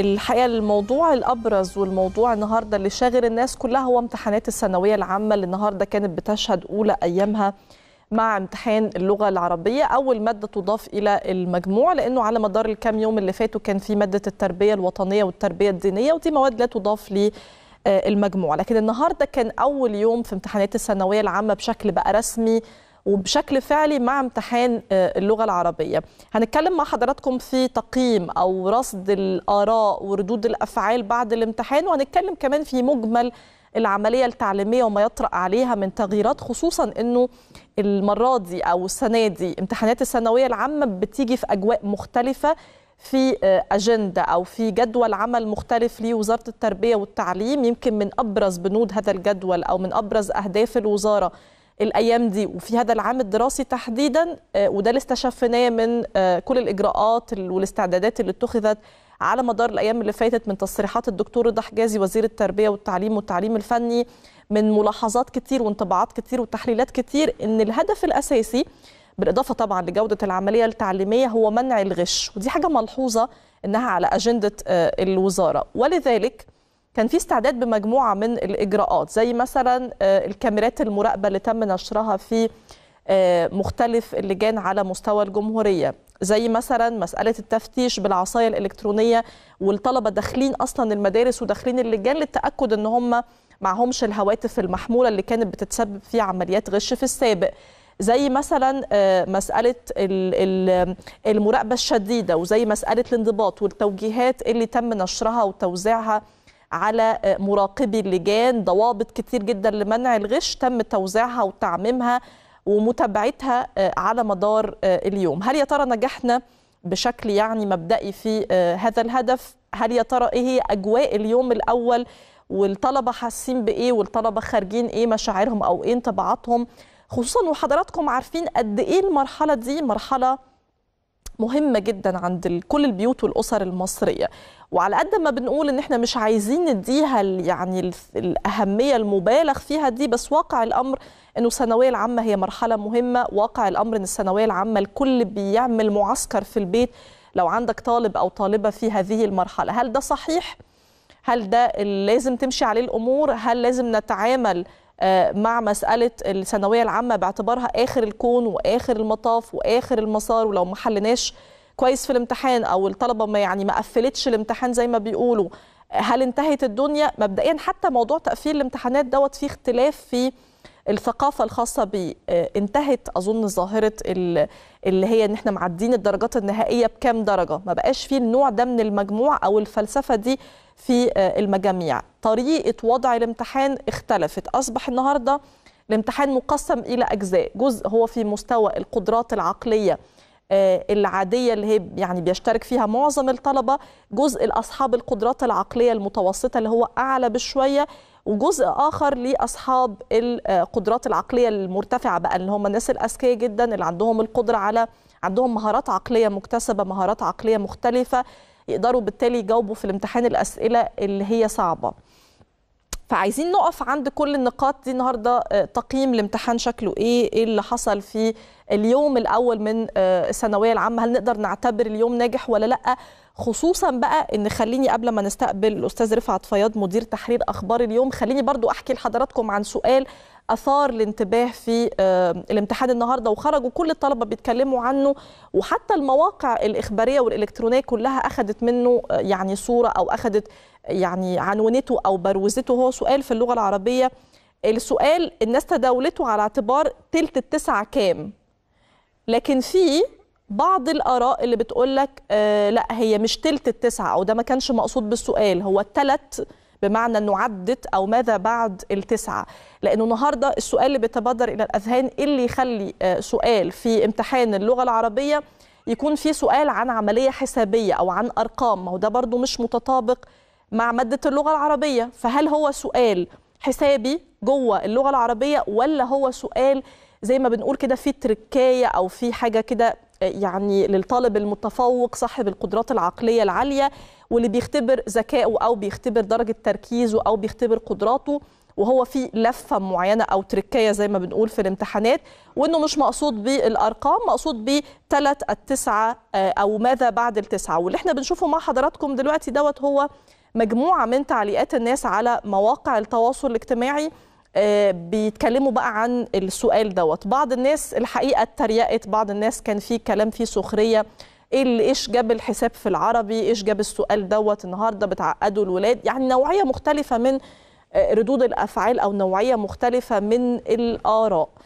الحقيقه الموضوع الابرز والموضوع النهارده اللي شاغل الناس كلها هو امتحانات الثانويه العامه اللي النهارده كانت بتشهد اولى ايامها مع امتحان اللغه العربيه اول ماده تضاف الى المجموع لانه على مدار الكام يوم اللي فاتوا كان في ماده التربيه الوطنيه والتربيه الدينيه ودي مواد لا تضاف لي آه، المجموع لكن النهارده كان اول يوم في امتحانات الثانويه العامه بشكل بقى رسمي وبشكل فعلي مع امتحان آه، اللغه العربيه هنتكلم مع حضراتكم في تقييم او رصد الاراء وردود الافعال بعد الامتحان وهنتكلم كمان في مجمل العمليه التعليميه وما يطرا عليها من تغييرات خصوصا انه المره دي او السنه دي امتحانات الثانويه العامه بتيجي في اجواء مختلفه في آه، اجنده او في جدول عمل مختلف لوزاره التربيه والتعليم يمكن من ابرز بنود هذا الجدول او من ابرز اهداف الوزاره الايام دي وفي هذا العام الدراسي تحديدا آه، وده اللي استشفناه من آه، كل الاجراءات والاستعدادات اللي اتخذت على مدار الايام اللي فاتت من تصريحات الدكتور رضا حجازي وزير التربيه والتعليم والتعليم الفني من ملاحظات كتير وانطباعات كتير وتحليلات كتير ان الهدف الاساسي بالاضافه طبعا لجوده العمليه التعليميه هو منع الغش ودي حاجه ملحوظه انها على اجنده آه، الوزاره ولذلك كان في استعداد بمجموعه من الاجراءات زي مثلا آه، الكاميرات المراقبه اللي تم نشرها في آه، مختلف اللجان على مستوى الجمهوريه زي مثلا مساله التفتيش بالعصايه الالكترونيه والطلبه داخلين اصلا المدارس وداخلين اللجان للتاكد ان هم معهمش الهواتف المحموله اللي كانت بتتسبب في عمليات غش في السابق زي مثلا آه، مسألة المراقبة الشديدة وزي مسألة الانضباط والتوجيهات اللي تم نشرها وتوزيعها على مراقبي اللجان ضوابط كتير جدا لمنع الغش تم توزيعها وتعميمها ومتابعتها آه، على مدار آه، اليوم هل يا ترى نجحنا بشكل يعني مبدئي في آه، هذا الهدف هل يا ترى ايه هي اجواء اليوم الاول والطلبه حاسين بايه والطلبه خارجين ايه مشاعرهم او ايه انطباعاتهم خصوصا وحضراتكم عارفين قد ايه المرحله دي مرحله مهمه جدا عند كل البيوت والاسر المصريه وعلى قد ما بنقول ان احنا مش عايزين نديها يعني الاهميه المبالغ فيها دي بس واقع الامر انه الثانويه العامه هي مرحله مهمه واقع الامر ان الثانويه العامه الكل بيعمل معسكر في البيت لو عندك طالب او طالبه في هذه المرحله هل ده صحيح هل ده لازم تمشي عليه الامور هل لازم نتعامل آه، مع مساله الثانويه العامه باعتبارها اخر الكون واخر المطاف واخر المسار ولو ما حلناش كويس في الامتحان او الطلبه ما يعني ما قفلتش الامتحان زي ما بيقولوا هل انتهت الدنيا مبدئيا حتى موضوع تقفيل الامتحانات دوت فيه اختلاف في الثقافه الخاصه بيه آه، انتهت اظن ظاهره اللي هي ان احنا معدين الدرجات النهائيه بكام درجه ما بقاش فيه النوع ده من المجموع او الفلسفه دي في آه، المجاميع طريقه وضع الامتحان اختلفت اصبح النهارده الامتحان مقسم الى اجزاء جزء هو في مستوى القدرات العقليه آه، العادية اللي هي يعني بيشترك فيها معظم الطلبة جزء لأصحاب القدرات العقلية المتوسطة اللي هو أعلى بشوية وجزء اخر لاصحاب القدرات آه، العقليه المرتفعه بقى اللي هم الناس الاذكياء جدا اللي عندهم القدره على عندهم مهارات عقليه مكتسبه مهارات عقليه مختلفه يقدروا بالتالي يجاوبوا في الامتحان الاسئله اللي هي صعبه فعايزين نقف عند كل النقاط دي النهارده آه، تقييم الامتحان شكله ايه ايه اللي حصل فيه اليوم الاول من آه، الثانويه العامه هل نقدر نعتبر اليوم ناجح ولا لا خصوصا بقى ان خليني قبل ما نستقبل الاستاذ رفعت فياض مدير تحرير اخبار اليوم خليني برضو احكي لحضراتكم عن سؤال اثار الانتباه في آه، الامتحان النهارده وخرجوا كل الطلبه بيتكلموا عنه وحتى المواقع الاخباريه والالكترونيه كلها اخذت منه آه، يعني صوره او اخذت يعني عنونته او بروزته هو سؤال في اللغه العربيه السؤال الناس تداولته على اعتبار تلت التسعه كام لكن في بعض الاراء اللي بتقول لك آه لا هي مش تلت التسعه او ده ما كانش مقصود بالسؤال هو التلت بمعنى انه عدت او ماذا بعد التسعه لانه النهارده السؤال اللي بيتبادر الى الاذهان ايه اللي يخلي آه سؤال في امتحان اللغه العربيه يكون في سؤال عن عمليه حسابيه او عن ارقام ما هو ده برضو مش متطابق مع ماده اللغه العربيه فهل هو سؤال حسابي جوه اللغه العربيه ولا هو سؤال زي ما بنقول كده في تركايه او في حاجه كده آه، يعني للطالب المتفوق صاحب القدرات العقليه العاليه واللي بيختبر ذكائه او بيختبر درجه تركيزه او بيختبر قدراته وهو في لفه معينه او تركايه زي ما بنقول في الامتحانات وانه مش مقصود بالارقام مقصود بثلاث التسعه آه، او ماذا بعد التسعه واللي احنا بنشوفه مع حضراتكم دلوقتي دوت هو مجموعه من تعليقات الناس على مواقع التواصل الاجتماعي آه، بيتكلموا بقى عن السؤال دوت بعض الناس الحقيقه اتريقت بعض الناس كان في كلام فيه سخريه إيه ايش جاب الحساب في العربي ايش جاب السؤال دوت النهارده بتعقدوا الولاد يعني نوعيه مختلفه من آه، ردود الافعال او نوعيه مختلفه من الاراء